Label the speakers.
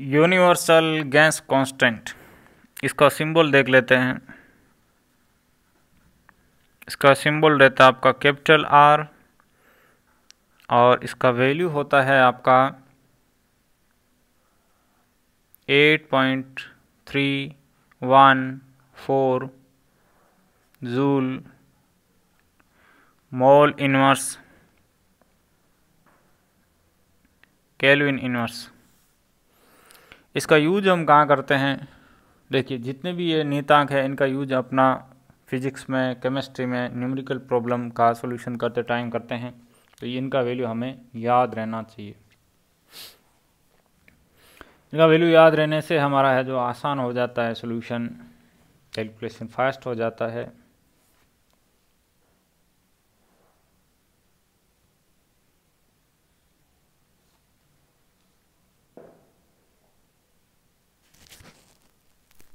Speaker 1: universal gas constant इसका symbol देख लेते हैं इसका सिंबल रहता है आपका कैपिटल आर और इसका वैल्यू होता है आपका 8.314 joule mole inverse kelvin inverse इसका यूज हम कहाँ करते हैं देखिए जितने भी ये नेतांक है इनका यूज अपना फिजिक्स में केमिस्ट्री में न्यूमेरिकल प्रॉब्लम का सॉल्यूशन करते टाइम करते हैं तो ये इनका वैल्यू हमें याद रहना चाहिए इनका वैल्यू याद रहने से हमारा है जो आसान हो जाता है सोल्यूशन कैलकुलेशन फास्ट हो जाता है